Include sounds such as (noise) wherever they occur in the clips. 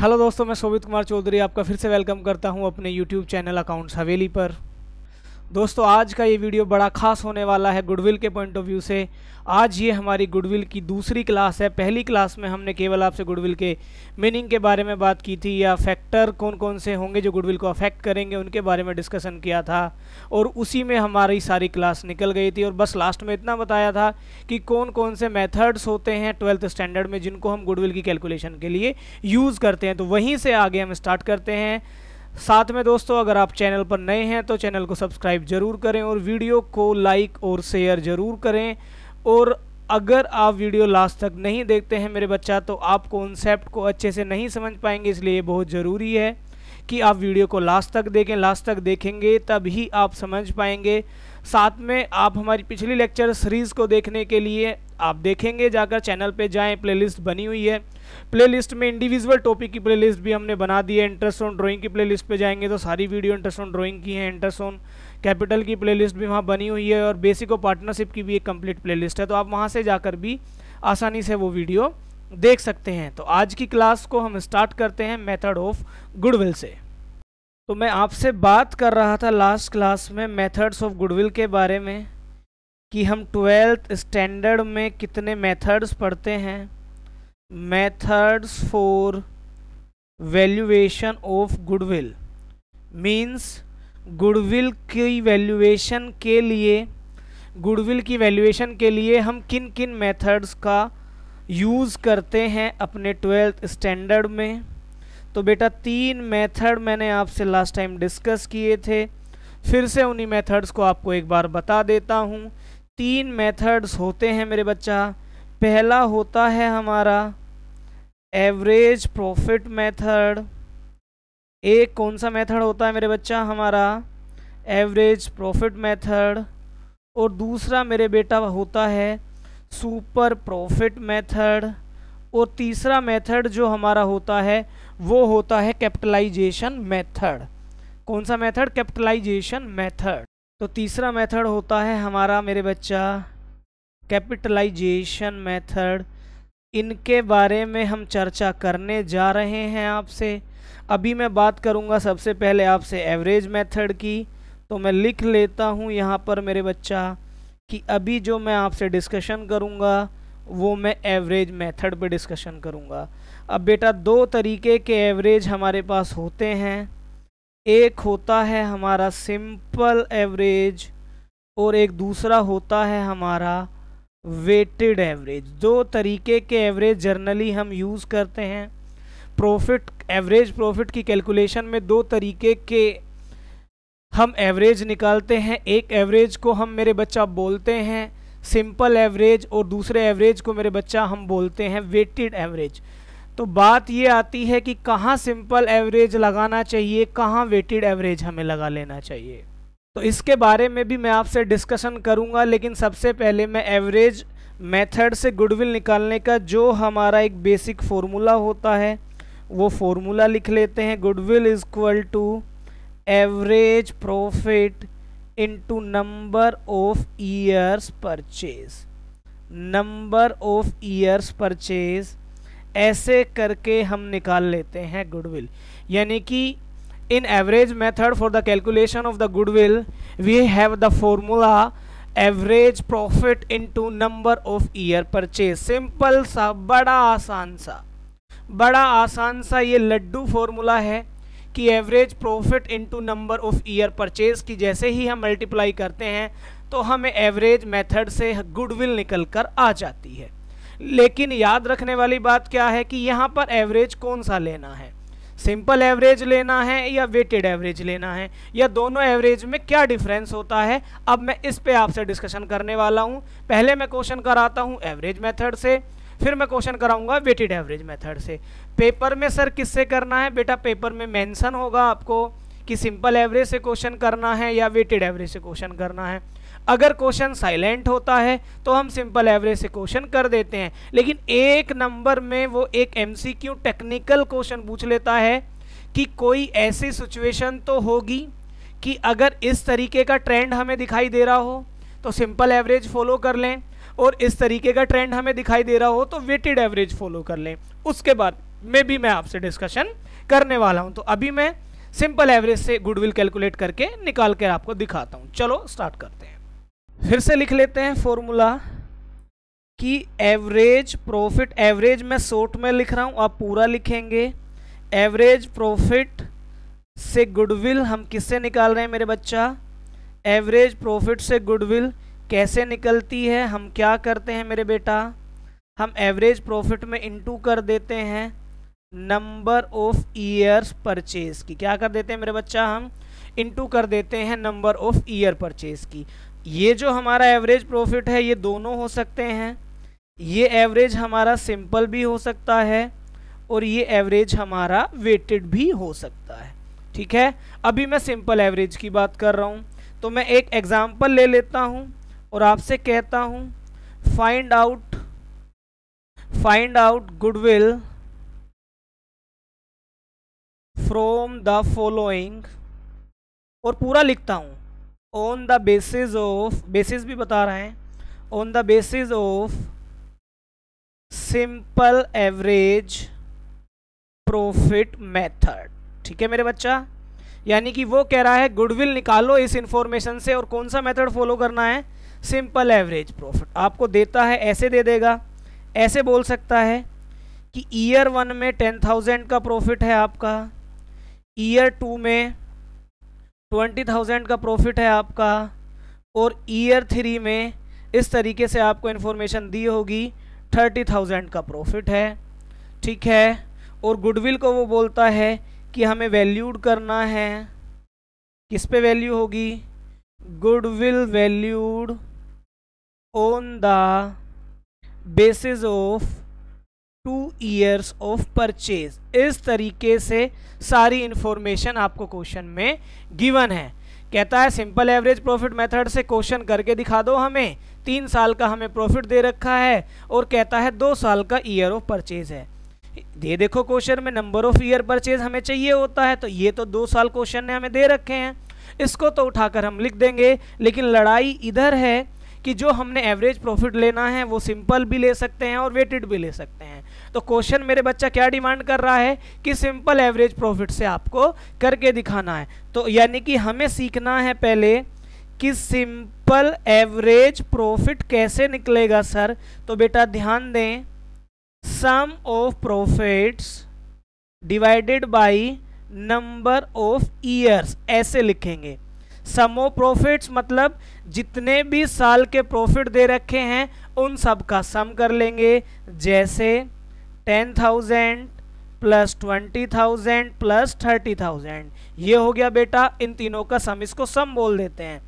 hello दोस्तों मैं शोभित कुमार चौधरी आपका फिर से वेलकम करता हूं अपने यूट्यूब चैनल अकाउंट्स हवेली पर दोस्तों आज का ये वीडियो बड़ा खास होने वाला है गुडविल के पॉइंट ऑफ व्यू से आज ये हमारी गुडविल की दूसरी क्लास है पहली क्लास में हमने केवल आपसे गुडविल के मीनिंग के बारे में बात की थी या फैक्टर कौन कौन से होंगे जो गुडविल को अफेक्ट करेंगे उनके बारे में डिस्कशन किया था और उसी में हमारी सारी क्लास निकल गई थी और बस लास्ट में इतना बताया था कि कौन कौन से मैथड्स होते हैं ट्वेल्थ स्टैंडर्ड में जिनको हम गुडविल की कैलकुलेशन के लिए यूज़ करते हैं तो वहीं से आगे हम स्टार्ट करते हैं साथ में दोस्तों अगर आप चैनल पर नए हैं तो चैनल को सब्सक्राइब जरूर करें और वीडियो को लाइक और शेयर ज़रूर करें और अगर आप वीडियो लास्ट तक नहीं देखते हैं मेरे बच्चा तो आप कॉन्सेप्ट को अच्छे से नहीं समझ पाएंगे इसलिए बहुत ज़रूरी है कि आप वीडियो को लास्ट तक देखें लास्ट तक देखेंगे तभी आप समझ पाएंगे साथ में आप हमारी पिछली लेक्चर सीरीज़ को देखने के लिए आप देखेंगे जाकर चैनल पे जाएं प्लेलिस्ट बनी हुई है प्लेलिस्ट में इंडिविजुअल टॉपिक की प्लेलिस्ट भी हमने बना दी है इंटरेस्ट ऑन ड्राइंग की प्लेलिस्ट पे जाएंगे तो सारी वीडियो इंटरेस्ट ऑन ड्राइंग की है इंटरेस्ट ऑन कैपिटल की प्लेलिस्ट भी वहाँ बनी हुई है और बेसिक और पार्टनरशिप की भी एक कम्प्लीट प्ले है तो आप वहाँ से जाकर भी आसानी से वो वीडियो देख सकते हैं तो आज की क्लास को हम स्टार्ट करते हैं मेथड ऑफ गुडविल से तो मैं आपसे बात कर रहा था लास्ट क्लास में मेथड्स ऑफ गुडविल के बारे में कि हम ट्वेल्थ स्टैंडर्ड में कितने मेथड्स पढ़ते हैं methods for valuation of goodwill means goodwill की वैल्यूएशन के लिए गुडविल की वैल्यूएशन के लिए हम किन किन मेथड्स का यूज़ करते हैं अपने ट्वेल्थ स्टैंडर्ड में तो बेटा तीन मेथड मैंने आपसे लास्ट टाइम डिस्कस किए थे फिर से उन्हीं मेथड्स को आपको एक बार बता देता हूँ तीन मेथड्स होते हैं मेरे बच्चा पहला होता है हमारा एवरेज प्रॉफिट मेथड एक कौन सा मेथड होता है मेरे बच्चा हमारा एवरेज प्रॉफिट मेथड और दूसरा मेरे बेटा होता है सुपर प्रॉफिट मेथड और तीसरा मेथड जो हमारा होता है वो होता है कैपिटलाइजेशन मेथड कौन सा मेथड कैपिटलाइजेशन मेथड तो तीसरा मेथड होता है हमारा मेरे बच्चा कैपिटलाइजेशन मेथड इनके बारे में हम चर्चा करने जा रहे हैं आपसे अभी मैं बात करूंगा सबसे पहले आपसे एवरेज मेथड की तो मैं लिख लेता हूं यहाँ पर मेरे बच्चा कि अभी जो मैं आपसे डिस्कशन करूंगा वो मैं एवरेज मेथड पे डिस्कशन करूंगा अब बेटा दो तरीके के एवरेज हमारे पास होते हैं एक होता है हमारा सिंपल एवरेज और एक दूसरा होता है हमारा वेटेड एवरेज दो तरीके के एवरेज जर्नली हम यूज़ करते हैं प्रॉफिट एवरेज प्रॉफिट की कैलकुलेशन में दो तरीके के हम एवरेज निकालते हैं एक एवरेज को हम मेरे बच्चा बोलते हैं सिंपल एवरेज और दूसरे एवरेज को मेरे बच्चा हम बोलते हैं वेटेड एवरेज तो बात ये आती है कि कहाँ सिंपल एवरेज लगाना चाहिए कहाँ वेटेड एवरेज हमें लगा लेना चाहिए तो इसके बारे में भी मैं आपसे डिस्कशन करूँगा लेकिन सबसे पहले मैं एवरेज मेथड से गुडविल निकालने का जो हमारा एक बेसिक फॉर्मूला होता है वो फॉर्मूला लिख लेते हैं goodwill is equal to average profit into number of years purchase number of years purchase ऐसे करके हम निकाल लेते हैं गुडविल यानी कि in average method for the calculation of the goodwill we have the formula average profit into number of year purchase simple सा बड़ा आसान सा बड़ा आसान सा ये लड्डू फॉर्मूला है कि average profit into number of year purchase की जैसे ही हम मल्टीप्लाई करते हैं तो हमें एवरेज मेथड से गुडविल निकल कर आ जाती है लेकिन याद रखने वाली बात क्या है कि यहाँ पर एवरेज कौन सा लेना है सिंपल एवरेज लेना है या वेटेड एवरेज लेना है या दोनों एवरेज में क्या डिफरेंस होता है अब मैं इस पे आपसे डिस्कशन करने वाला हूँ पहले मैं क्वेश्चन कराता हूँ एवरेज मेथड से फिर मैं क्वेश्चन कराऊंगा वेटेड एवरेज मेथड से पेपर में सर किससे करना है बेटा पेपर में मेंशन होगा आपको कि सिंपल एवरेज से क्वेश्चन करना है या वेटेड एवरेज से क्वेश्चन करना है अगर क्वेश्चन साइलेंट होता है तो हम सिंपल एवरेज से क्वेश्चन कर देते हैं लेकिन एक नंबर में वो एक एमसीक्यू टेक्निकल क्वेश्चन पूछ लेता है कि कोई ऐसी सिचुएशन तो होगी कि अगर इस तरीके का ट्रेंड हमें दिखाई दे रहा हो तो सिंपल एवरेज फॉलो कर लें और इस तरीके का ट्रेंड हमें दिखाई दे रहा हो तो वेटेड एवरेज फॉलो कर लें उसके बाद में भी मैं आपसे डिस्कशन करने वाला हूं तो अभी मैं सिंपल एवरेज से गुडविल कैलकुलेट करके निकाल कर आपको दिखाता हूं चलो स्टार्ट करते हैं फिर से लिख लेते हैं फॉर्मूला कि एवरेज प्रॉफिट एवरेज मैं शॉर्ट में लिख रहा हूँ आप पूरा लिखेंगे एवरेज प्रॉफिट से गुडविल हम किससे निकाल रहे हैं मेरे बच्चा एवरेज प्रॉफिट से गुडविल कैसे निकलती है हम क्या करते हैं मेरे बेटा हम एवरेज प्रॉफिट में इंटू कर देते हैं नंबर ऑफ ईयर्स परचेज की क्या कर देते हैं मेरे बच्चा हम इंटू कर देते हैं नंबर ऑफ ईयर परचेज की ये जो हमारा एवरेज प्रॉफिट है ये दोनों हो सकते हैं ये एवरेज हमारा सिंपल भी हो सकता है और ये एवरेज हमारा वेटेड भी हो सकता है ठीक है अभी मैं सिंपल एवरेज की बात कर रहा हूँ तो मैं एक एग्ज़ाम्पल ले लेता हूँ और आपसे कहता हूँ find out find out goodwill from the following और पूरा लिखता हूँ on the basis of basis भी बता रहे हैं on the basis of simple average profit method ठीक है मेरे बच्चा यानी कि वो कह रहा है गुडविल निकालो इस इंफॉर्मेशन से और कौन सा मेथड फॉलो करना है सिंपल एवरेज प्रॉफिट आपको देता है ऐसे दे देगा ऐसे बोल सकता है कि ईयर वन में टेन थाउजेंड का प्रॉफिट है आपका ईयर टू में ट्वेंटी थाउजेंड का प्रॉफिट है आपका और ईयर थ्री में इस तरीके से आपको इन्फॉर्मेशन दी होगी थर्टी थाउजेंड का प्रॉफिट है ठीक है और गुडविल को वो बोलता है कि हमें वैल्यूड करना है किस पे वैल्यू होगी goodwill valued on the basis of two years of purchase इस तरीके से सारी इंफॉर्मेशन आपको क्वेश्चन में गिवन है कहता है सिंपल एवरेज प्रॉफिट मेथड से क्वेश्चन करके दिखा दो हमें तीन साल का हमें प्रॉफिट दे रखा है और कहता है दो साल का ईयर ऑफ परचेज है ये देखो क्वेश्चन में नंबर ऑफ ईयर परचेज हमें चाहिए होता है तो ये तो दो साल क्वेश्चन ने हमें दे रखे हैं इसको तो उठाकर हम लिख देंगे लेकिन लड़ाई इधर है कि जो हमने एवरेज प्रॉफिट लेना है वो सिंपल भी ले सकते हैं और वेटेड भी ले सकते हैं तो क्वेश्चन मेरे बच्चा क्या डिमांड कर रहा है कि सिंपल एवरेज प्रॉफिट से आपको करके दिखाना है तो यानी कि हमें सीखना है पहले कि सिंपल एवरेज प्रॉफिट कैसे निकलेगा सर तो बेटा ध्यान दें sum of profits divided by number of years ऐसे लिखेंगे सम ऑफ प्रॉफिट्स मतलब जितने भी साल के प्रॉफिट दे रखे हैं उन सब का सम कर लेंगे जैसे ten thousand plus twenty thousand plus thirty thousand ये हो गया बेटा इन तीनों का सम इसको सम बोल देते हैं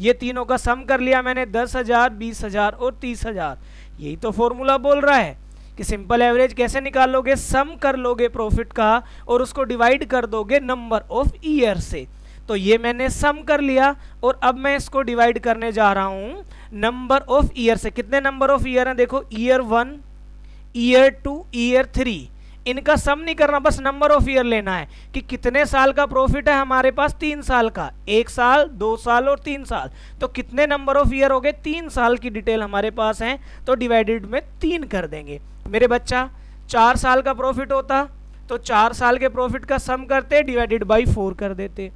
ये तीनों का सम कर लिया मैंने दस हज़ार बीस हज़ार और तीस हज़ार यही तो फॉर्मूला बोल रहा है कि सिंपल एवरेज कैसे निकाल लोगे सम कर लोगे प्रॉफिट का और उसको डिवाइड कर दोगे नंबर ऑफ ईयर से तो ये मैंने सम कर लिया और अब मैं इसको डिवाइड करने जा रहा हूँ नंबर ऑफ ईयर से कितने नंबर ऑफ ईयर हैं देखो year one year two year three इनका सम नहीं करना बस नंबर ऑफ ईयर लेना है कि कितने साल का प्रॉफिट है हमारे पास तीन साल का एक साल दो साल और तीन साल तो कितने नंबर ऑफ ईयर हो गए तीन साल की डिटेल हमारे पास है तो डिवाइडेड में तीन कर देंगे मेरे बच्चा चार साल का प्रॉफिट होता तो चार साल के प्रॉफिट का सम करते डिवाइडेड बाई फोर कर देते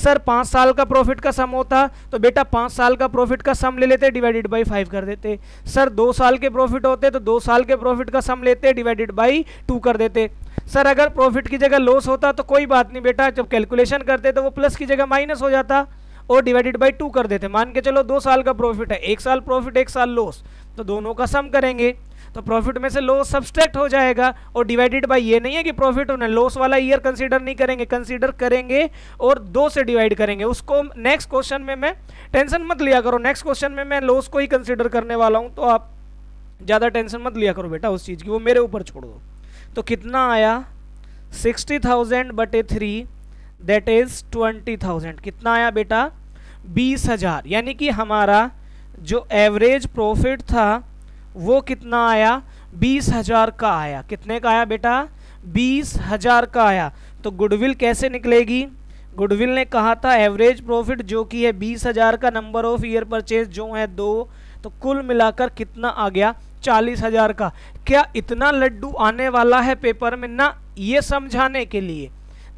सर पाँच साल का प्रॉफिट का सम होता तो बेटा पाँच साल का प्रॉफिट का सम ले लेते डिवाइडेड बाई फाइव कर देते सर दो साल के प्रॉफिट होते तो दो साल के प्रॉफिट का सम लेते डिवाइडेड बाई टू कर देते सर अगर प्रॉफिट की जगह लॉस होता तो कोई बात नहीं बेटा जब कैलकुलेशन करते तो वो प्लस की जगह माइनस हो जाता और डिवाइडेड बाई टू कर देते मान के चलो दो साल का प्रॉफिट है एक साल प्रॉफिट एक साल लॉस तो दोनों का सम करेंगे तो प्रॉफिट में से लॉस सब्सट्रैक्ट हो जाएगा और डिवाइडेड बाई ये नहीं है कि प्रॉफिट होना लॉस वाला ईयर कंसिडर नहीं करेंगे कंसिडर करेंगे और दो से डिवाइड करेंगे उसको नेक्स्ट क्वेश्चन में मैं टेंशन मत लिया करो नेक्स्ट क्वेश्चन में मैं लॉस को ही कंसिडर करने वाला हूँ तो आप ज़्यादा टेंशन मत लिया करो बेटा उस चीज़ की वो मेरे ऊपर छोड़ दो तो कितना आया सिक्सटी थाउजेंड बटे three that is twenty thousand कितना आया बेटा बीस हज़ार यानी कि हमारा जो एवरेज प्रॉफिट था वो कितना आया बीस हजार का आया कितने का आया बेटा बीस हजार का आया तो गुडविल कैसे निकलेगी गुडविल ने कहा था एवरेज प्रॉफिट जो कि है बीस हजार का नंबर ऑफ ईयर परचेज जो है दो तो कुल मिलाकर कितना आ गया चालीस हजार का क्या इतना लड्डू आने वाला है पेपर में ना ये समझाने के लिए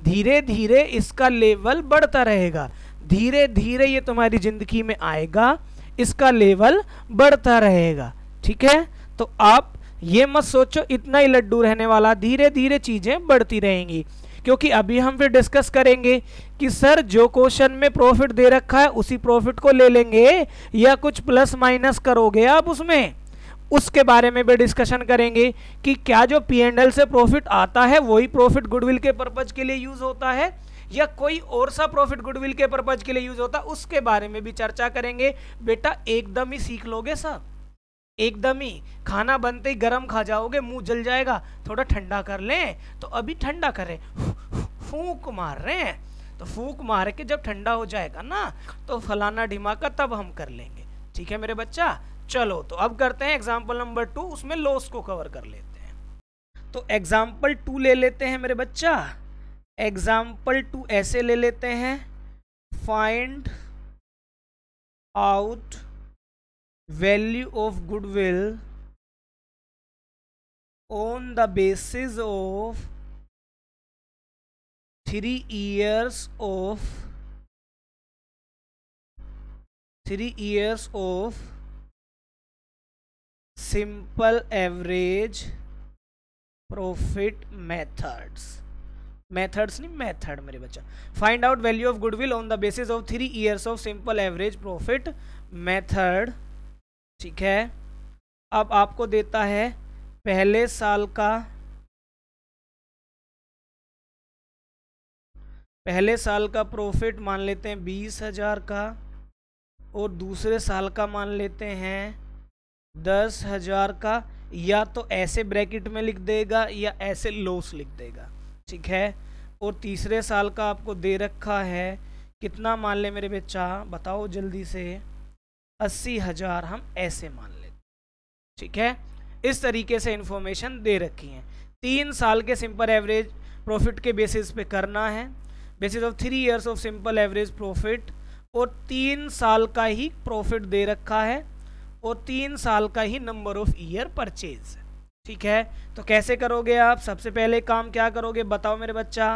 धीरे धीरे इसका लेवल बढ़ता रहेगा धीरे धीरे ये तुम्हारी ज़िंदगी में आएगा इसका लेवल बढ़ता रहेगा ठीक है तो आप ये मत सोचो इतना ही लड्डू रहने वाला धीरे धीरे चीज़ें बढ़ती रहेंगी क्योंकि अभी हम फिर डिस्कस करेंगे कि सर जो क्वेश्चन में प्रॉफिट दे रखा है उसी प्रॉफिट को ले लेंगे या कुछ प्लस माइनस करोगे आप उसमें उसके बारे में भी डिस्कशन करेंगे कि क्या जो पी एंड एल से प्रॉफिट आता है वही प्रॉफिट गुडविल के पर्पज के लिए यूज़ होता है या कोई और सा प्रॉफिट गुडविल के पर्पज के लिए यूज़ होता है उसके बारे में भी चर्चा करेंगे बेटा एकदम ही सीख लोगे सब एकदम ही खाना बनते ही गर्म खा जाओगे मुंह जल जाएगा थोड़ा ठंडा कर लें तो अभी ठंडा करें फूक मार रहे हैं तो फूक मार के जब ठंडा हो जाएगा ना तो फलाना ढिमाका तब हम कर लेंगे ठीक है मेरे बच्चा चलो तो अब करते हैं एग्जाम्पल नंबर टू उसमें लॉस को कवर कर लेते हैं तो एग्जाम्पल टू ले लेते हैं मेरे बच्चा एग्जाम्पल टू ऐसे ले लेते हैं find out value of goodwill on the basis of 3 years of 3 years of simple average profit methods methods नहीं मेथड मेरे बच्चा find out value of goodwill on the basis of three years of simple average profit method ठीक है अब आपको देता है पहले साल का पहले साल का प्रॉफिट मान लेते हैं बीस हजार का और दूसरे साल का मान लेते हैं दस हजार का या तो ऐसे ब्रैकेट में लिख देगा या ऐसे लॉस लिख देगा ठीक है और तीसरे साल का आपको दे रखा है कितना मान ले मेरे बच्चा बताओ जल्दी से अस्सी हजार हम ऐसे मान लेते ठीक है इस तरीके से इन्फॉर्मेशन दे रखी है तीन साल के सिंपल एवरेज प्रॉफिट के बेसिस पे करना है basis of three years of simple average profit और तीन साल का ही प्रॉफिट दे रखा है और तीन साल का ही नंबर ऑफ ईयर परचेज ठीक है तो कैसे करोगे आप सबसे पहले काम क्या करोगे बताओ मेरे बच्चा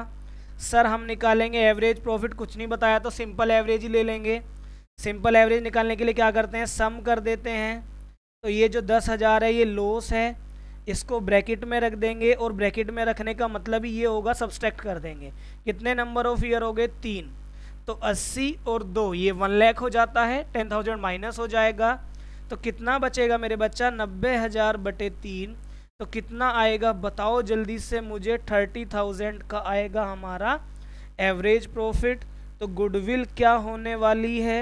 सर हम निकालेंगे एवरेज प्रॉफिट कुछ नहीं बताया तो सिंपल एवरेज ही ले लेंगे सिंपल एवरेज निकालने के लिए क्या करते हैं सम कर देते हैं तो ये जो दस हज़ार है ये लॉस है इसको ब्रैकेट में रख देंगे और ब्रैकेट में रखने का मतलब ये होगा सब्सट्रैक्ट कर देंगे कितने नंबर ऑफ ईयर हो गए तीन तो अस्सी और दो ये वन लैख हो जाता है टेन थाउजेंड माइनस हो जाएगा तो कितना बचेगा मेरे बच्चा नब्बे हज़ार बटे तीन तो कितना आएगा बताओ जल्दी से मुझे थर्टी थाउजेंड का आएगा हमारा एवरेज प्रॉफिट तो गुडविल क्या होने वाली है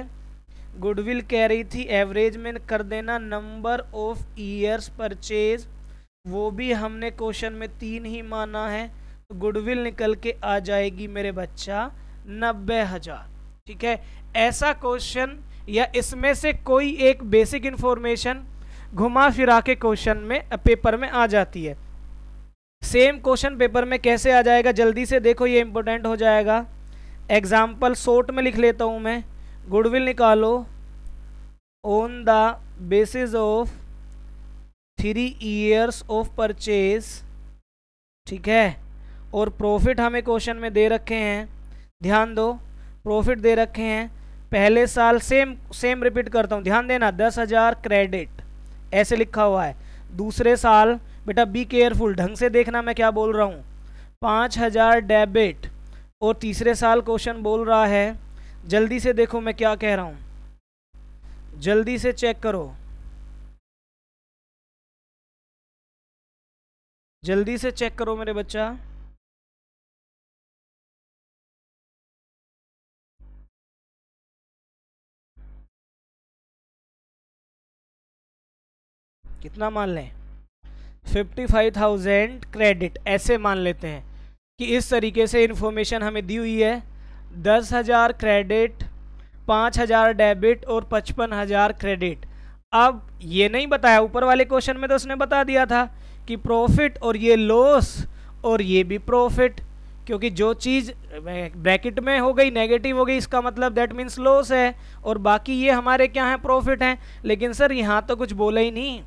गुडविल कह रही थी एवरेज में कर देना नंबर ऑफ ईयर्स परचेज वो भी हमने क्वेश्चन में तीन ही माना है तो गुडविल निकल के आ जाएगी मेरे बच्चा नब्बे हज़ार ठीक है ऐसा क्वेश्चन या इसमें से कोई एक बेसिक इन्फॉर्मेशन घुमा फिरा के क्वेश्चन में पेपर में आ जाती है सेम क्वेश्चन पेपर में कैसे आ जाएगा जल्दी से देखो ये इंपॉर्टेंट हो जाएगा एग्जाम्पल शॉर्ट में लिख लेता हूँ मैं गुडविल निकालो on the basis of three years of purchase ठीक है और प्रॉफिट हमें क्वेश्चन में दे रखे हैं ध्यान दो प्रॉफिट दे रखे हैं पहले साल सेम सेम रिपीट करता हूँ ध्यान देना दस हज़ार क्रेडिट ऐसे लिखा हुआ है दूसरे साल बेटा बी केयरफुल ढंग से देखना मैं क्या बोल रहा हूँ पाँच हज़ार डेबिट और तीसरे साल क्वेश्चन बोल रहा है जल्दी से देखो मैं क्या कह रहा हूं जल्दी से चेक करो जल्दी से चेक करो मेरे बच्चा कितना मान लें फिफ्टी फाइव थाउजेंड क्रेडिट ऐसे मान लेते हैं कि इस तरीके से इन्फॉर्मेशन हमें दी हुई है दस हज़ार क्रेडिट पाँच हज़ार डेबिट और पचपन हज़ार क्रेडिट अब ये नहीं बताया ऊपर वाले क्वेश्चन में तो उसने बता दिया था कि प्रॉफिट और ये लॉस और ये भी प्रॉफिट क्योंकि जो चीज़ ब्रैकेट में हो गई नेगेटिव हो गई इसका मतलब दैट मीन्स लॉस है और बाकी ये हमारे क्या हैं प्रॉफिट हैं लेकिन सर यहाँ तो कुछ बोला ही नहीं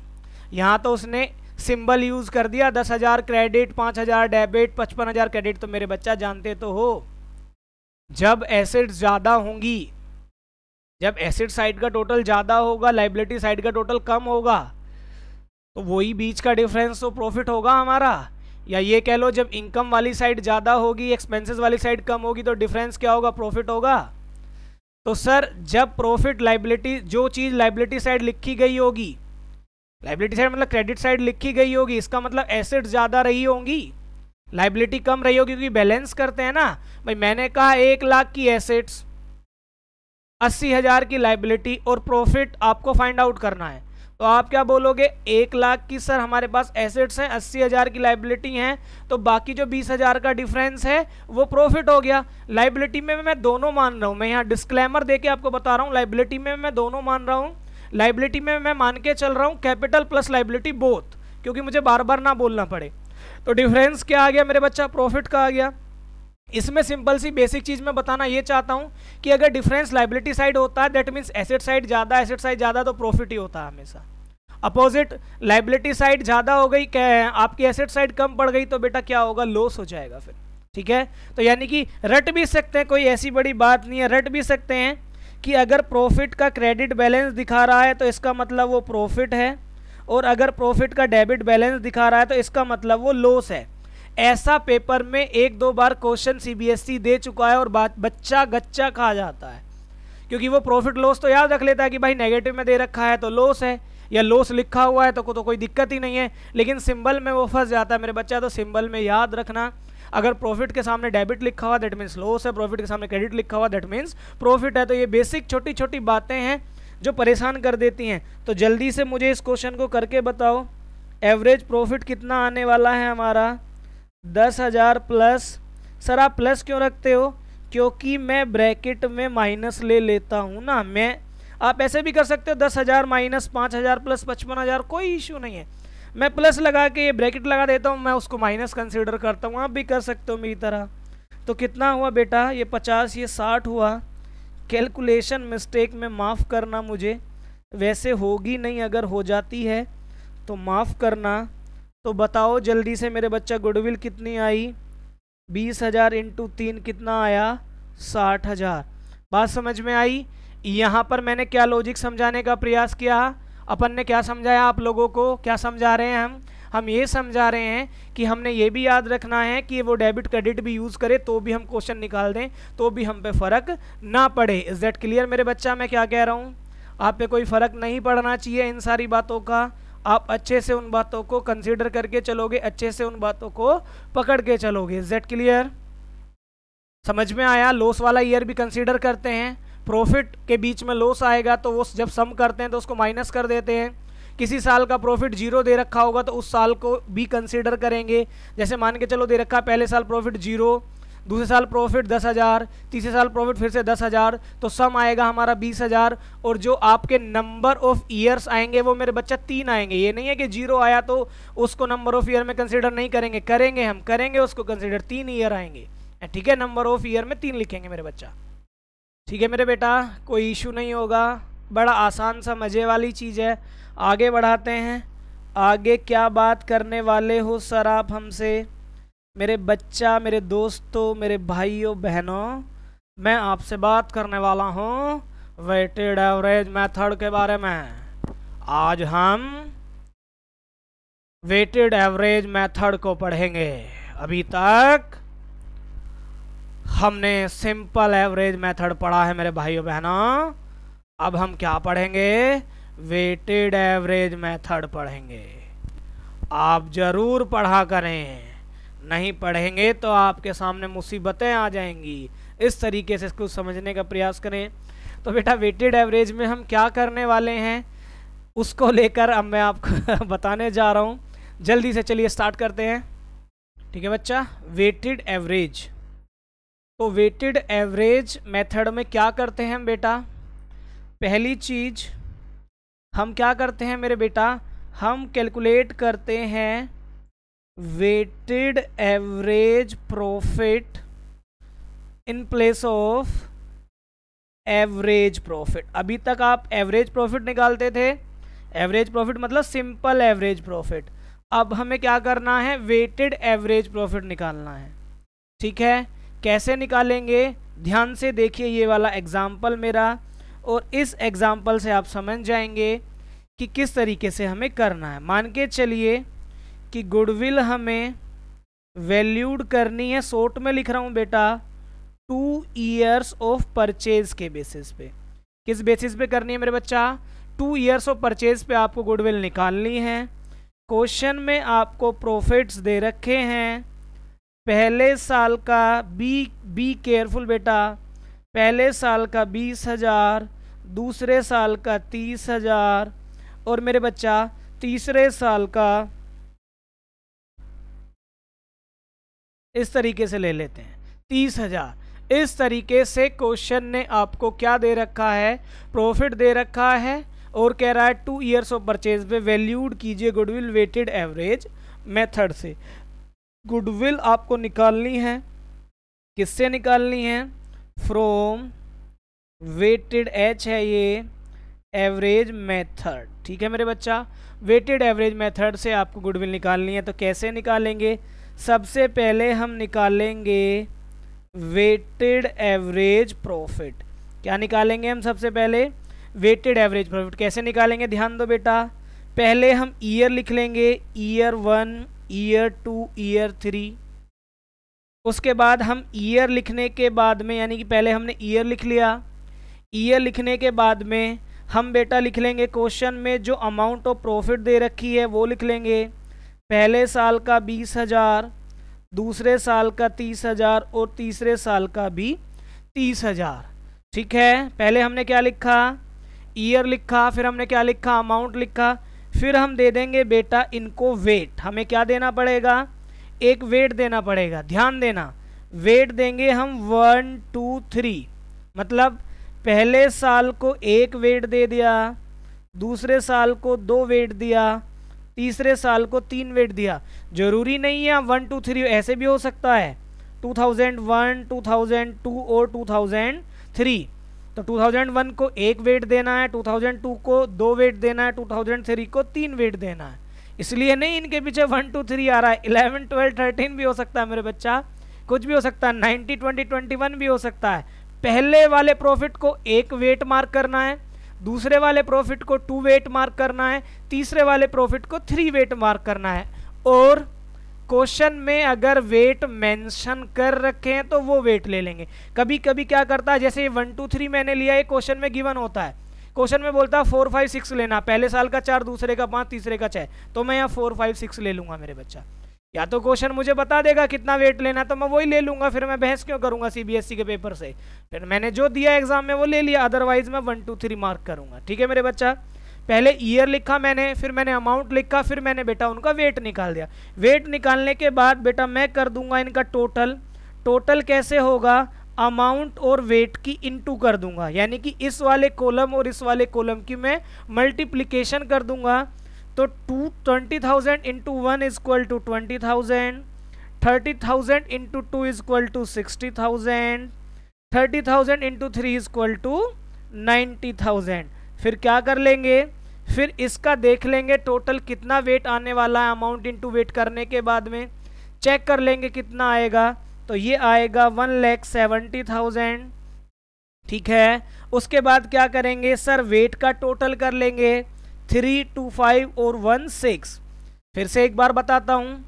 यहाँ तो उसने सिंबल यूज़ कर दिया दस हज़ार क्रेडिट पाँच हज़ार डेबिट पचपन हज़ार क्रेडिट तो मेरे बच्चा जानते तो हो जब एसेट्स ज़्यादा होंगी जब एसेट साइड का टोटल ज़्यादा होगा लाइबिलिटी साइड का टोटल कम होगा तो वही बीच का डिफरेंस तो प्रॉफिट होगा हमारा या ये कह लो जब इनकम वाली साइड ज़्यादा होगी एक्सपेंसेस वाली साइड कम होगी तो डिफरेंस क्या होगा प्रॉफिट होगा तो सर जब प्रॉफिट लाइबिलिटी जो चीज़ लाइबिलिटी साइड लिखी गई होगी लाइबिलिटी साइड मतलब क्रेडिट साइड लिखी गई होगी इसका मतलब एसेट ज़्यादा रही होंगी लाइबिलिटी कम रही होगी क्योंकि बैलेंस करते हैं ना भाई मैंने कहा एक लाख की एसेट्स अस्सी हज़ार की लाइबिलिटी और प्रॉफिट आपको फाइंड आउट करना है तो आप क्या बोलोगे एक लाख की सर हमारे पास एसेट्स हैं अस्सी हज़ार की लाइबिलिटी हैं तो बाकी जो बीस हज़ार का डिफरेंस है वो प्रॉफिट हो गया लाइबिलिटी में मैं दोनों मान रहा हूँ मैं यहाँ डिस्क्लेमर दे आपको बता रहा हूँ लाइबिलिटी में मैं दोनों मान रहा हूँ लाइबिलिटी में मैं मान के चल रहा हूँ कैपिटल प्लस लाइबिलिटी बोथ क्योंकि मुझे बार बार ना बोलना पड़े तो डिफरेंस क्या आ गया मेरे बच्चा प्रॉफिट का आ गया इसमें सिंपल सी बेसिक चीज़ मैं बताना ये चाहता हूँ कि अगर डिफरेंस लाइबिलिटी साइड होता है दैट मीन्स एसेट साइड ज़्यादा एसेट साइड ज़्यादा तो प्रॉफिट ही होता है हमेशा अपोजिट लाइबिलिटी साइड ज़्यादा हो गई क्या आपकी एसेट साइड कम पड़ गई तो बेटा क्या होगा लॉस हो जाएगा फिर ठीक है तो यानी कि रट भी सकते हैं कोई ऐसी बड़ी बात नहीं है रट भी सकते हैं कि अगर प्रॉफिट का क्रेडिट बैलेंस दिखा रहा है तो इसका मतलब वो प्रॉफिट है और अगर प्रॉफिट का डेबिट बैलेंस दिखा रहा है तो इसका मतलब वो लॉस है ऐसा पेपर में एक दो बार क्वेश्चन सीबीएसई e दे चुका है और बच्चा गच्चा खा जाता है क्योंकि वो प्रॉफिट लॉस तो याद रख लेता है कि भाई नेगेटिव में दे रखा है तो लॉस है या लॉस लिखा हुआ है तो, को, तो कोई दिक्कत ही नहीं है लेकिन सिंबल में वो फंस जाता है मेरे बच्चा तो सिंबल में याद रखना अगर प्रॉफिट के सामने डेबिट लिखा हुआ दैट मीन्स लॉस है प्रॉफिट के सामने क्रेडिट लिखा हुआ दैट मीन्स प्रॉफिट है तो ये बेसिक छोटी छोटी बातें हैं जो परेशान कर देती हैं तो जल्दी से मुझे इस क्वेश्चन को करके बताओ एवरेज प्रॉफिट कितना आने वाला है हमारा दस हज़ार प्लस सर आप प्लस क्यों रखते हो क्योंकि मैं ब्रैकेट में माइनस ले लेता हूँ ना मैं आप ऐसे भी कर सकते हो दस हज़ार माइनस पाँच हज़ार प्लस पचपन हज़ार कोई इशू नहीं है मैं प्लस लगा के ये ब्रैकेट लगा देता हूँ मैं उसको माइनस कंसिडर करता हूँ आप भी कर सकते हो मेरी तरह तो कितना हुआ बेटा ये पचास ये साठ हुआ कैलकुलेशन मिस्टेक में माफ़ करना मुझे वैसे होगी नहीं अगर हो जाती है तो माफ़ करना तो बताओ जल्दी से मेरे बच्चा गुडविल कितनी आई बीस हज़ार इंटू तीन कितना आया साठ हज़ार बात समझ में आई यहाँ पर मैंने क्या लॉजिक समझाने का प्रयास किया अपन ने क्या समझाया आप लोगों को क्या समझा रहे हैं हम हम ये समझा रहे हैं कि हमने ये भी याद रखना है कि वो डेबिट क्रेडिट भी यूज़ करे तो भी हम क्वेश्चन निकाल दें तो भी हम पे फ़र्क ना पड़े इज़ दैट क्लियर मेरे बच्चा मैं क्या कह रहा हूँ आप पे कोई फ़र्क नहीं पड़ना चाहिए इन सारी बातों का आप अच्छे से उन बातों को कंसिडर करके चलोगे अच्छे से उन बातों को पकड़ के चलोगे इज़ दैट क्लियर समझ में आया लॉस वाला ईयर भी कंसिडर करते हैं प्रॉफिट के बीच में लॉस आएगा तो वो जब सम करते हैं तो उसको माइनस कर देते हैं किसी साल का प्रॉफिट जीरो दे रखा होगा तो उस साल को भी कंसिडर करेंगे जैसे मान के चलो दे रखा पहले साल प्रॉफिट जीरो दूसरे साल प्रॉफिट दस हज़ार तीसरे साल प्रॉफिट फिर से दस हज़ार तो सम आएगा हमारा बीस हज़ार और जो आपके नंबर ऑफ़ ईयर्स आएंगे वो मेरे बच्चा तीन आएंगे ये नहीं है कि जीरो आया तो उसको नंबर ऑफ़ ईयर में कंसिडर नहीं करेंगे करेंगे हम करेंगे उसको कंसिडर तीन ईयर आएंगे ठीक है नंबर ऑफ़ ईयर में तीन लिखेंगे मेरे बच्चा ठीक है मेरे बेटा कोई इशू नहीं होगा बड़ा आसान सा मज़े वाली चीज़ है आगे बढ़ाते हैं आगे क्या बात करने वाले हो सर आप हमसे मेरे बच्चा मेरे दोस्तों मेरे भाइयों बहनों मैं आपसे बात करने वाला हूँ वेटेड एवरेज मेथड के बारे में आज हम वेटेड एवरेज मेथड को पढ़ेंगे अभी तक हमने सिंपल एवरेज मेथड पढ़ा है मेरे भाइयों बहनों अब हम क्या पढ़ेंगे वेटेड एवरेज मेथड पढ़ेंगे आप ज़रूर पढ़ा करें नहीं पढ़ेंगे तो आपके सामने मुसीबतें आ जाएंगी इस तरीके से इसको समझने का प्रयास करें तो बेटा वेटेड एवरेज में हम क्या करने वाले हैं उसको लेकर अब मैं आपको (laughs) बताने जा रहा हूँ जल्दी से चलिए स्टार्ट करते हैं ठीक है बच्चा वेटेड एवरेज तो वेटेड एवरेज मेथड में क्या करते हैं हम बेटा पहली चीज हम क्या करते हैं मेरे बेटा हम कैलकुलेट करते हैं weighted average profit in place of average profit अभी तक आप एवरेज प्रॉफिट निकालते थे एवरेज प्रॉफिट मतलब सिंपल एवरेज प्रॉफिट अब हमें क्या करना है वेटेड एवरेज प्रॉफिट निकालना है ठीक है कैसे निकालेंगे ध्यान से देखिए ये वाला एग्जाम्पल मेरा और इस एग्ज़ाम्पल से आप समझ जाएंगे कि किस तरीके से हमें करना है मान के चलिए कि गुडविल हमें वैल्यूड करनी है शॉर्ट में लिख रहा हूँ बेटा टू ईयर्स ऑफ परचेज के बेसिस पे किस बेसिस पे करनी है मेरे बच्चा टू ईयर्स ऑफ परचेज पे आपको गुडविल निकालनी है क्वेश्चन में आपको प्रॉफिट्स दे रखे हैं पहले साल का बी बी केयरफुल बेटा पहले साल का बीस हज़ार दूसरे साल का तीस हज़ार और मेरे बच्चा तीसरे साल का इस तरीके से ले लेते हैं तीस हज़ार इस तरीके से क्वेश्चन ने आपको क्या दे रखा है प्रॉफिट दे रखा है और कह रहा है टू इयर्स ऑफ परचेज पे वैल्यूड कीजिए गुडविल वेटेड एवरेज मेथड से गुडविल आपको निकालनी है किससे निकालनी है फ्रोम वेटेड एच है ये एवरेज मेथड ठीक है मेरे बच्चा वेटेड एवरेज मेथड से आपको गुडविल निकालनी है तो कैसे निकालेंगे सबसे पहले हम निकालेंगे वेटेड एवरेज प्रॉफिट क्या निकालेंगे हम सबसे पहले वेटेड एवरेज प्रॉफिट कैसे निकालेंगे ध्यान दो बेटा पहले हम ईयर लिख लेंगे year one year two year three उसके बाद हम ईयर लिखने के बाद में यानी कि पहले हमने ईयर लिख लिया ईयर लिखने के बाद में हम बेटा लिख लेंगे क्वेश्चन में जो अमाउंट ऑफ प्रॉफिट दे रखी है वो लिख लेंगे पहले साल का बीस हज़ार दूसरे साल का तीस हज़ार और तीसरे साल का भी तीस हज़ार ठीक है पहले हमने क्या लिखा ईयर लिखा फिर हमने क्या लिखा अमाउंट लिखा फिर हम दे देंगे बेटा इनको वेट हमें क्या देना पड़ेगा एक वेट देना पड़ेगा ध्यान देना वेट देंगे हम वन टू थ्री मतलब पहले साल को एक वेट दे दिया दूसरे साल को दो वेट दिया तीसरे साल को तीन वेट दिया जरूरी नहीं है वन टू थ्री ऐसे भी हो सकता है two thousand one two thousand two और टू थाउजेंड थ्री तो टू थाउजेंड वन को एक वेट देना है टू थाउजेंड टू को दो वेट देना है टू थाउजेंड थ्री को तीन वेट देना है इसलिए नहीं इनके पीछे वन टू थ्री आ रहा है इलेवन ट्वेल्व थर्टीन भी हो सकता है मेरे बच्चा कुछ भी हो सकता है नाइनटी ट्वेंटी ट्वेंटी वन भी हो सकता है पहले वाले प्रॉफिट को एक वेट मार्क करना है दूसरे वाले प्रॉफिट को टू वेट मार्क करना है तीसरे वाले प्रॉफिट को थ्री वेट मार्क करना है और क्वेश्चन में अगर वेट मेंशन कर रखे हैं तो वो वेट ले लेंगे कभी कभी क्या करता है जैसे वन टू थ्री मैंने लिया ये क्वेश्चन में गिवन होता है क्वेश्चन में बोलता फोर फाइव सिक्स लेना पहले साल का चार दूसरे का पाँच तीसरे का छः तो मैं यहाँ फोर फाइव सिक्स ले लूँगा मेरे बच्चा या तो क्वेश्चन मुझे बता देगा कितना वेट लेना तो मैं वही ले लूँगा फिर मैं बहस क्यों करूँगा सी e के पेपर से फिर मैंने जो दिया एग्जाम में वो ले लिया अदरवाइज मैं वन टू थ्री मार्क करूँगा ठीक है मेरे बच्चा पहले ईयर लिखा मैंने फिर मैंने अमाउंट लिखा फिर मैंने बेटा उनका वेट निकाल दिया वेट निकालने के बाद बेटा मैं कर दूंगा इनका टोटल टोटल कैसे होगा अमाउंट और वेट की इनटू कर दूंगा यानी कि इस वाले कॉलम और इस वाले कॉलम की मैं मल्टीप्लिकेशन कर दूंगा तो two twenty thousand into one is equal to twenty thousand thirty thousand into two is equal to sixty thousand thirty thousand into three is equal to ninety thousand फिर क्या कर लेंगे फिर इसका देख लेंगे टोटल कितना वेट आने वाला है अमाउंट इंटू वेट करने के बाद में चेक कर लेंगे कितना आएगा तो ये आएगा वन लैख सेवेंटी थाउजेंड ठीक है उसके बाद क्या करेंगे सर वेट का टोटल कर लेंगे थ्री टू फाइव और वन सिक्स फिर से एक बार बताता हूँ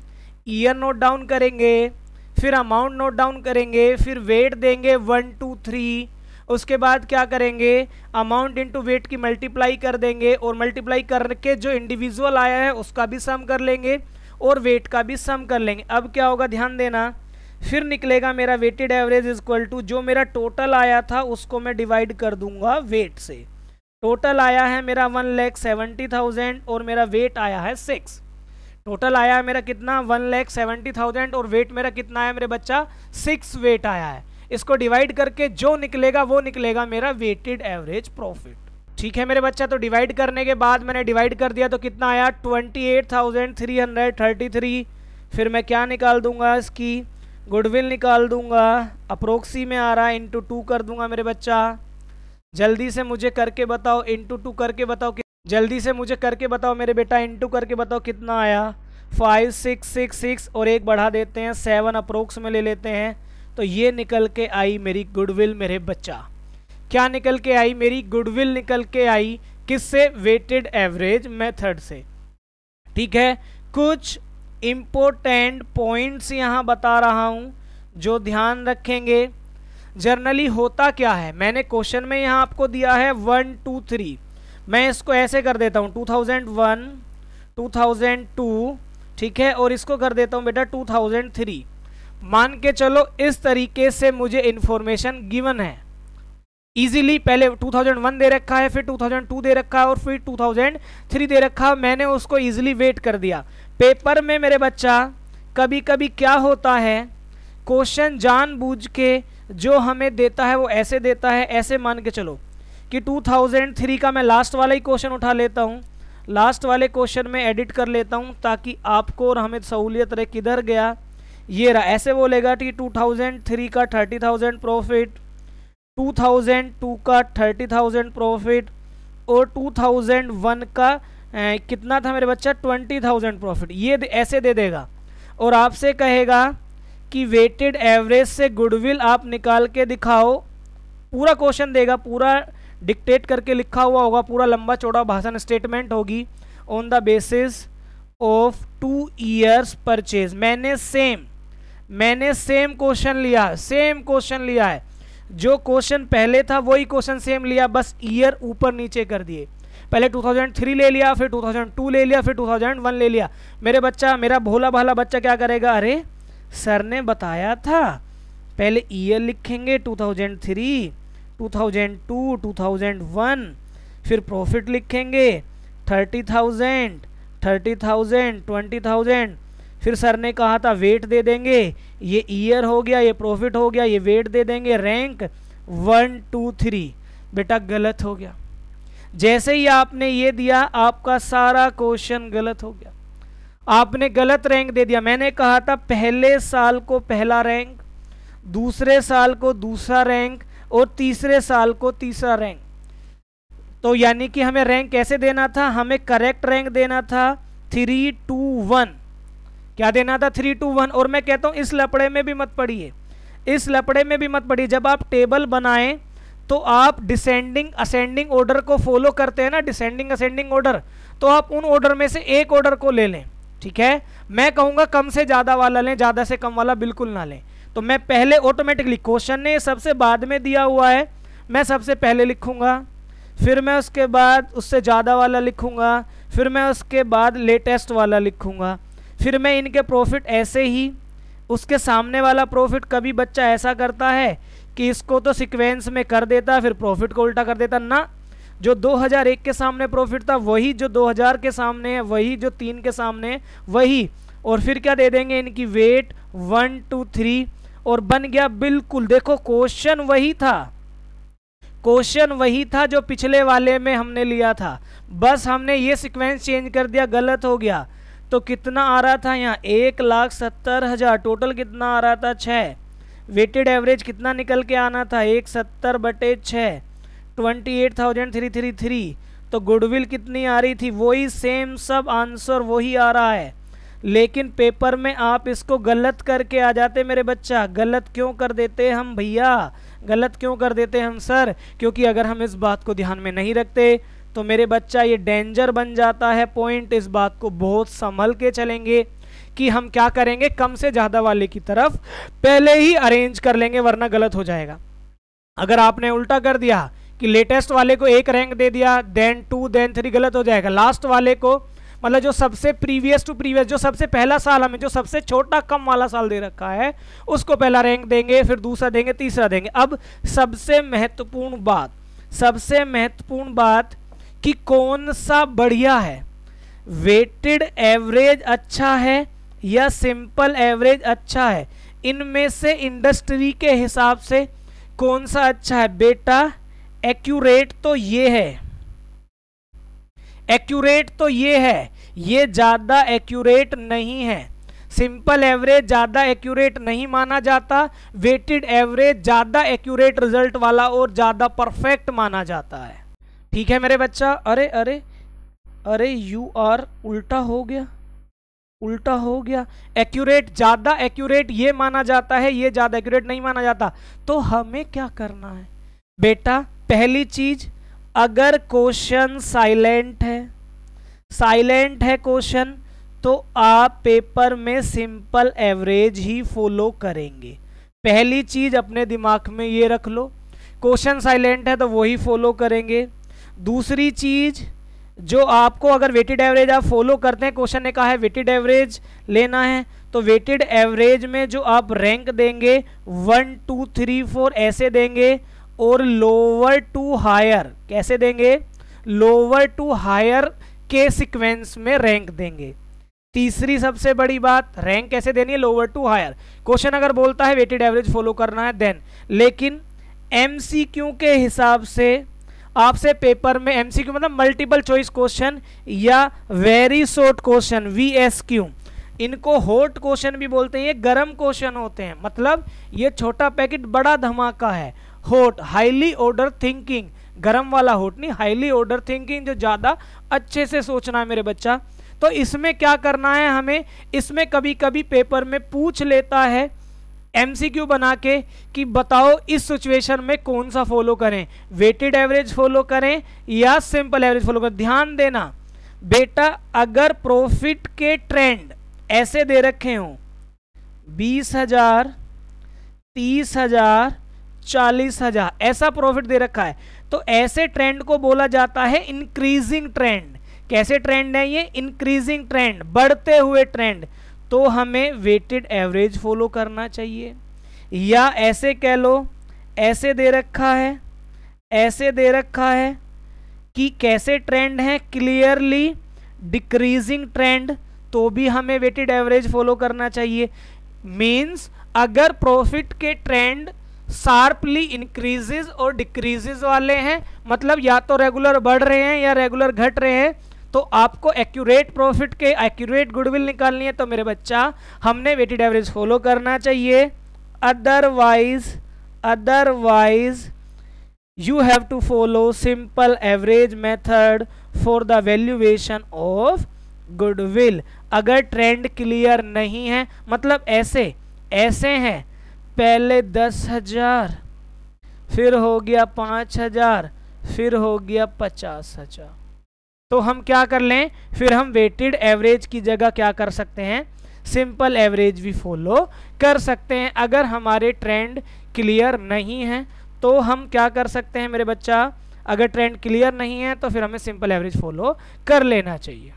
ईयर नोट डाउन करेंगे फिर अमाउंट नोट डाउन करेंगे फिर वेट देंगे वन टू थ्री उसके बाद क्या करेंगे अमाउंट इनटू वेट की मल्टीप्लाई कर देंगे और मल्टीप्लाई करके जो इंडिविजुअल आया है उसका भी सम कर लेंगे और वेट का भी सम कर लेंगे अब क्या होगा ध्यान देना फिर निकलेगा मेरा weighted average is equal to जो मेरा टोटल आया था उसको मैं डिवाइड कर दूंगा वेट से टोटल आया है मेरा वन लैख सेवेंटी थाउजेंड और मेरा वेट आया है सिक्स टोटल आया है मेरा कितना वन लैख सेवेंटी थाउजेंड और वेट मेरा कितना है मेरे बच्चा सिक्स वेट आया है इसको डिवाइड करके जो निकलेगा वो निकलेगा मेरा वेटेड एवरेज प्रॉफिट ठीक है मेरे बच्चा तो डिवाइड करने के बाद मैंने डिवाइड कर दिया तो कितना आया twenty eight thousand three hundred thirty three फिर मैं क्या निकाल दूंगा इसकी गुडविल निकाल दूंगा अप्रोक्सी में आ रहा है इंटू टू कर दूंगा मेरे बच्चा जल्दी से मुझे करके बताओ इंटू टू करके बताओ जल्दी से मुझे करके बताओ मेरे बेटा इंटू करके बताओ कितना आया फाइव सिक्स सिक्स सिक्स और एक बढ़ा देते हैं सेवन अप्रोक्स में ले लेते हैं तो ये निकल के आई मेरी गुडविल मेरे बच्चा क्या निकल के आई मेरी गुडविल निकल के आई किससे वेटेड एवरेज मेथड से ठीक है कुछ इम्पोर्टेंट पॉइंट्स यहाँ बता रहा हूँ जो ध्यान रखेंगे जर्नली होता क्या है मैंने क्वेश्चन में यहाँ आपको दिया है वन टू थ्री मैं इसको ऐसे कर देता हूँ two thousand one two thousand two ठीक है और इसको कर देता हूँ बेटा टू थाउजेंड थ्री मान के चलो इस तरीके से मुझे इन्फॉर्मेशन गिवन है ईजिली पहले 2001 दे रखा है फिर 2002 दे रखा है और फिर 2003 दे रखा है मैंने उसको ईजिली वेट कर दिया पेपर में मेरे बच्चा कभी कभी क्या होता है क्वेश्चन जानबूझ के जो हमें देता है वो ऐसे देता है ऐसे मान के चलो कि 2003 का मैं लास्ट वाला ही क्वेश्चन उठा लेता हूँ लास्ट वाले क्वेश्चन में एडिट कर लेता हूँ ताकि आपको और हमें सहूलियत रहे किधर गया ये रहा ऐसे बोलेगा कि 2003 का 30,000 प्रॉफिट 2002 का 30,000 प्रॉफिट और 2001 का कितना था मेरे बच्चा ट्वेंटी थाउजेंड प्रॉफिट ये ऐसे दे देगा और आपसे कहेगा कि वेटेड एवरेज से गुडविल आप निकाल के दिखाओ पूरा क्वेश्चन देगा पूरा डिक्टेट करके लिखा हुआ होगा पूरा लंबा चौड़ा भाषण स्टेटमेंट होगी on the basis of two years purchase मैंने सेम मैंने सेम क्वेश्चन लिया सेम क्वेश्चन लिया है जो क्वेश्चन पहले था वही क्वेश्चन सेम लिया बस ईयर ऊपर नीचे कर दिए पहले 2003 ले लिया फिर 2002 ले लिया फिर 2001 ले लिया मेरे बच्चा मेरा भोला भाला बच्चा क्या करेगा अरे सर ने बताया था पहले ईयर लिखेंगे 2003 2002 2001 फिर प्रॉफिट लिखेंगे thirty thousand thirty thousand twenty thousand फिर सर ने कहा था वेट दे देंगे ये ईयर हो गया ये प्रॉफिट हो गया ये वेट दे देंगे रैंक वन टू थ्री बेटा गलत हो गया जैसे ही आपने ये दिया आपका सारा क्वेश्चन गलत हो गया आपने गलत रैंक दे दिया मैंने कहा था पहले साल को पहला रैंक दूसरे साल को दूसरा रैंक और तीसरे साल को तीसरा रैंक तो यानी कि हमें रैंक कैसे देना था हमें करेक्ट रैंक देना था थ्री टू वन क्या देना था थ्री टू वन और मैं कहता हूँ इस लपड़े में भी मत पड़िए इस लपड़े में भी मत पड़िए जब आप टेबल बनाएं तो आप डिसेंडिंग असेंडिंग ऑर्डर को फॉलो करते हैं ना डिसेंडिंग असेंडिंग ऑर्डर तो आप उन ऑर्डर में से एक ऑर्डर को ले लें ठीक है मैं कहूँगा कम से ज़्यादा वाला लें ज़्यादा से कम वाला बिल्कुल ना लें तो मैं पहले ऑटोमेटिकली क्वेश्चन ने सबसे बाद में दिया हुआ है मैं सबसे पहले लिखूँगा फिर मैं उसके बाद उससे ज़्यादा वाला लिखूँगा फिर मैं उसके बाद लेटेस्ट वाला लिखूँगा फिर मैं इनके प्रॉफिट ऐसे ही उसके सामने वाला प्रॉफिट कभी बच्चा ऐसा करता है कि इसको तो सिक्वेंस में कर देता फिर प्रॉफिट को उल्टा कर देता ना जो 2001 के सामने प्रॉफिट था वही जो 2000 के सामने है वही जो तीन के सामने है वही और फिर क्या दे देंगे इनकी वेट वन टू थ्री और बन गया बिल्कुल देखो क्वेश्चन वही था क्वेश्चन वही था जो पिछले वाले में हमने लिया था बस हमने ये सिक्वेंस चेंज कर दिया गलत हो गया तो कितना आ रहा था यहाँ एक लाख सत्तर हज़ार टोटल कितना आ रहा था छः वेटेड एवरेज कितना निकल के आना था एक सत्तर बटे छः twenty eight thousand three three three तो गुडविल कितनी आ रही थी वही सेम सब आंसर वही आ रहा है लेकिन पेपर में आप इसको गलत करके आ जाते मेरे बच्चा गलत क्यों कर देते हम भैया गलत क्यों कर देते हम सर क्योंकि अगर हम इस बात को ध्यान में नहीं रखते तो मेरे बच्चा ये डेंजर बन जाता है पॉइंट इस बात को बहुत संभल के चलेंगे कि हम क्या करेंगे कम से ज़्यादा वाले की तरफ पहले ही अरेंज कर लेंगे वरना गलत हो जाएगा अगर आपने उल्टा कर दिया कि लेटेस्ट वाले को एक रैंक दे दिया देन टू देन थ्री गलत हो जाएगा लास्ट वाले को मतलब जो सबसे प्रीवियस टू प्रीवियस जो सबसे पहला साल हमें जो सबसे छोटा कम वाला साल दे रखा है उसको पहला रैंक देंगे फिर दूसरा देंगे तीसरा देंगे अब सबसे महत्वपूर्ण बात सबसे महत्वपूर्ण बात कि कौन सा बढ़िया है वेटेड एवरेज अच्छा है या सिंपल एवरेज अच्छा है इनमें से इंडस्ट्री के हिसाब से कौन सा अच्छा है बेटा एक्यूरेट तो ये है एक्यूरेट तो ये है ये ज़्यादा एक्यूरेट नहीं है सिंपल एवरेज ज़्यादा एक्यूरेट नहीं माना जाता वेटेड एवरेज ज़्यादा एक्यूरेट रिजल्ट वाला और ज़्यादा परफेक्ट माना जाता है ठीक है मेरे बच्चा अरे अरे अरे यू आर उल्टा हो गया उल्टा हो गया एक्यूरेट ज़्यादा एक्यूरेट ये माना जाता है ये ज़्यादा एक्यूरेट नहीं माना जाता तो हमें क्या करना है बेटा पहली चीज अगर क्वेश्चन साइलेंट है साइलेंट है क्वेश्चन तो आप पेपर में सिंपल एवरेज ही फॉलो करेंगे पहली चीज अपने दिमाग में ये रख लो क्वेश्चन साइलेंट है तो वही फॉलो करेंगे दूसरी चीज जो आपको अगर वेटेड एवरेज आप फॉलो करते हैं क्वेश्चन ने कहा है वेटेड एवरेज लेना है तो वेटेड एवरेज में जो आप रैंक देंगे वन टू थ्री फोर ऐसे देंगे और लोअर टू हायर कैसे देंगे लोअर टू हायर के सिक्वेंस में रैंक देंगे तीसरी सबसे बड़ी बात रैंक कैसे देनी है लोअर टू हायर क्वेश्चन अगर बोलता है वेटेड एवरेज फॉलो करना है देन लेकिन एम के हिसाब से आपसे पेपर में एमसीक्यू मतलब मल्टीपल चॉइस क्वेश्चन या वेरी शॉर्ट क्वेश्चन वीएसक्यू इनको हॉट क्वेश्चन भी बोलते हैं ये गर्म क्वेश्चन होते हैं मतलब ये छोटा पैकेट बड़ा धमाका है हॉट हाईली ऑर्डर थिंकिंग गर्म वाला हॉट नहीं हाईली ऑर्डर थिंकिंग जो ज़्यादा अच्छे से सोचना है मेरे बच्चा तो इसमें क्या करना है हमें इसमें कभी कभी पेपर में पूछ लेता है एमसीक्यू बना के कि बताओ इस सिचुएशन में कौन सा फॉलो करें वेटेड एवरेज फॉलो करें या सिंपल एवरेज फॉलो करें ध्यान देना बेटा अगर प्रॉफिट के ट्रेंड ऐसे दे रखे हों बीस हजार तीस हजार चालीस हजार ऐसा प्रॉफिट दे रखा है तो ऐसे ट्रेंड को बोला जाता है इंक्रीजिंग ट्रेंड कैसे ट्रेंड है ये इंक्रीजिंग ट्रेंड बढ़ते हुए ट्रेंड तो हमें वेटेड एवरेज फॉलो करना चाहिए या ऐसे कह लो ऐसे दे रखा है ऐसे दे रखा है कि कैसे ट्रेंड है क्लियरली डिक्रीजिंग ट्रेंड तो भी हमें वेटेड एवरेज फॉलो करना चाहिए मीन्स अगर प्रॉफिट के ट्रेंड शार्पली इंक्रीजेज और डिक्रीजेज वाले हैं मतलब या तो रेगुलर बढ़ रहे हैं या रेगुलर घट रहे हैं तो आपको एक्यूरेट प्रॉफिट के एक्यूरेट गुडविल निकालनी है तो मेरे बच्चा हमने वेटेड एवरेज फॉलो करना चाहिए otherwise otherwise you have to follow simple average method for the valuation of goodwill अगर ट्रेंड क्लियर नहीं है मतलब ऐसे ऐसे हैं पहले दस हजार फिर हो गया पाँच हजार फिर हो गया पचास हजार तो हम क्या कर लें फिर हम वेटेड एवरेज की जगह क्या कर सकते हैं सिंपल एवरेज भी फॉलो कर सकते हैं अगर हमारे ट्रेंड क्लियर नहीं है तो हम क्या कर सकते हैं मेरे बच्चा अगर ट्रेंड क्लियर नहीं है तो फिर हमें सिंपल एवरेज फॉलो कर लेना चाहिए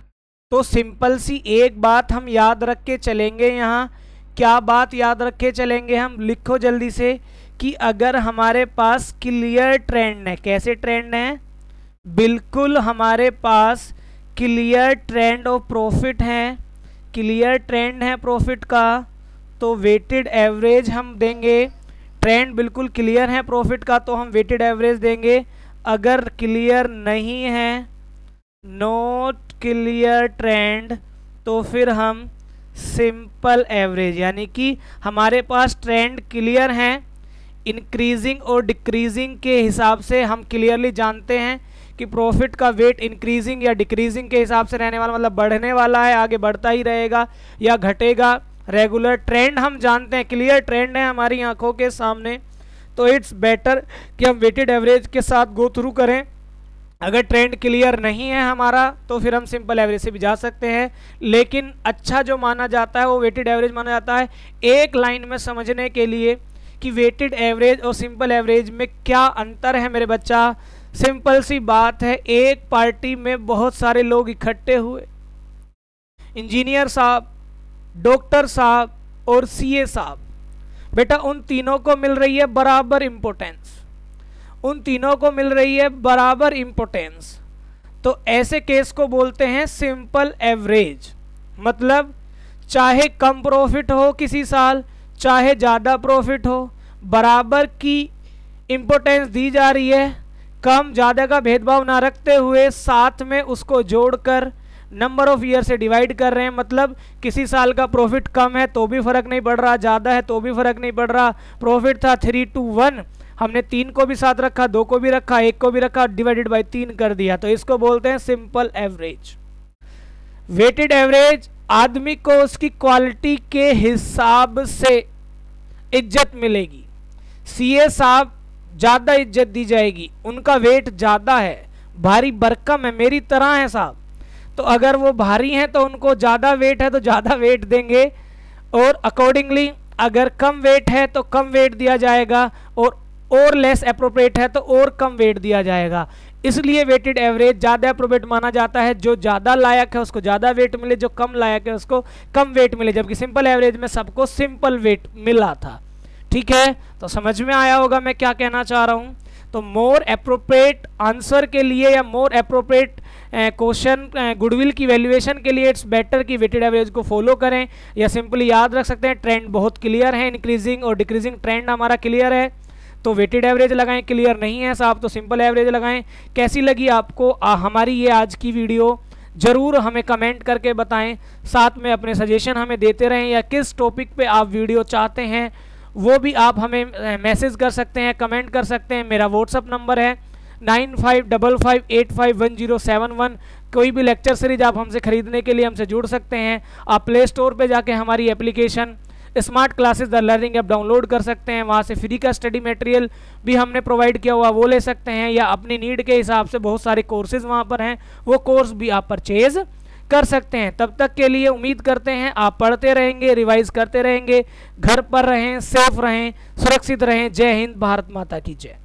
तो सिंपल सी एक बात हम याद रख के चलेंगे यहाँ क्या बात याद रख के चलेंगे हम लिखो जल्दी से कि अगर हमारे पास क्लियर ट्रेंड है कैसे ट्रेंड हैं बिल्कुल हमारे पास क्लियर ट्रेंड ऑफ प्रॉफिट हैं क्लियर ट्रेंड है प्रॉफिट का तो वेटेड एवरेज हम देंगे ट्रेंड बिल्कुल क्लियर है प्रॉफिट का तो हम वेटेड एवरेज देंगे अगर क्लियर नहीं है नोट क्लियर ट्रेंड तो फिर हम सिंपल एवरेज यानी कि हमारे पास ट्रेंड क्लियर हैं इंक्रीजिंग और डिक्रीजिंग के हिसाब से हम क्लियरली जानते हैं कि प्रॉफिट का वेट इंक्रीजिंग या डिक्रीजिंग के हिसाब से रहने वाला मतलब बढ़ने वाला है आगे बढ़ता ही रहेगा या घटेगा रेगुलर ट्रेंड हम जानते हैं क्लियर ट्रेंड है हमारी आंखों के सामने तो इट्स बेटर कि हम वेटेड एवरेज के साथ गो थ्रू करें अगर ट्रेंड क्लियर नहीं है हमारा तो फिर हम सिंपल एवरेज से भी जा सकते हैं लेकिन अच्छा जो माना जाता है वो वेटेड एवरेज माना जाता है एक लाइन में समझने के लिए कि वेटेड एवरेज और सिंपल एवरेज में क्या अंतर है मेरे बच्चा सिंपल सी बात है एक पार्टी में बहुत सारे लोग इकट्ठे हुए इंजीनियर साहब डॉक्टर साहब और सीए साहब बेटा उन तीनों को मिल रही है बराबर इम्पोर्टेंस उन तीनों को मिल रही है बराबर इम्पोर्टेंस तो ऐसे केस को बोलते हैं सिंपल एवरेज मतलब चाहे कम प्रॉफिट हो किसी साल चाहे ज़्यादा प्रॉफिट हो बराबर की इम्पोर्टेंस दी जा रही है कम ज़्यादा का भेदभाव ना रखते हुए साथ में उसको जोड़कर नंबर ऑफ ईयर से डिवाइड कर रहे हैं मतलब किसी साल का प्रॉफिट कम है तो भी फ़र्क नहीं पड़ रहा ज़्यादा है तो भी फ़र्क नहीं पड़ रहा प्रॉफिट था थ्री टू वन हमने तीन को भी साथ रखा दो को भी रखा एक को भी रखा डिवाइडेड बाई तीन कर दिया तो इसको बोलते हैं सिंपल एवरेज वेटेड एवरेज आदमी को उसकी क्वालिटी के हिसाब से इज्जत मिलेगी सीए साहब ज़्यादा इज्जत दी जाएगी उनका वेट ज़्यादा है भारी बरकम है मेरी तरह है साहब तो अगर वो भारी हैं तो उनको ज़्यादा वेट है तो ज़्यादा वेट देंगे और अकॉर्डिंगली अगर कम वेट है तो कम वेट दिया जाएगा और और लेस अप्रोप्रिएट है तो और कम वेट दिया जाएगा इसलिए वेटेड एवरेज ज़्यादा अप्रोप्रिएट माना जाता है जो ज़्यादा लायक है उसको ज़्यादा वेट मिले जो कम लायक है उसको कम वेट मिले जबकि सिंपल एवरेज में सबको सिंपल वेट मिला था ठीक है तो समझ में आया होगा मैं क्या कहना चाह रहा हूँ तो मोर अप्रोप्रिएट आंसर के लिए या मोर अप्रोप्रिएट क्वेश्चन गुडविल की वैल्यूएशन के लिए इट्स बेटर कि वेटेड एवरेज को फॉलो करें या सिंपली याद रख सकते हैं ट्रेंड बहुत क्लियर है इंक्रीजिंग और डिक्रीजिंग ट्रेंड हमारा क्लियर है तो वेटेड एवरेज लगाएं क्लियर नहीं है साहब तो सिंपल एवरेज लगाएं कैसी लगी आपको आ, हमारी ये आज की वीडियो ज़रूर हमें कमेंट करके बताएं साथ में अपने सजेशन हमें देते रहें या किस टॉपिक पे आप वीडियो चाहते हैं वो भी आप हमें मैसेज कर सकते हैं कमेंट कर सकते हैं मेरा व्हाट्सअप नंबर है nine five double five eight five one zero seven one कोई भी लेक्चर सीरीज आप हमसे ख़रीदने के लिए हमसे जुड़ सकते हैं आप प्ले स्टोर पर जाके हमारी application smart classes the learning app download कर सकते हैं वहाँ से फ्री का स्टडी मटेरियल भी हमने प्रोवाइड किया हुआ वो ले सकते हैं या अपनी नीड के हिसाब से बहुत सारे कोर्सेज़ वहाँ पर हैं वो कोर्स भी आप परचेज़ कर सकते हैं तब तक के लिए उम्मीद करते हैं आप पढ़ते रहेंगे रिवाइज करते रहेंगे घर पर रहें सेफ रहें सुरक्षित रहें जय हिंद भारत माता की जय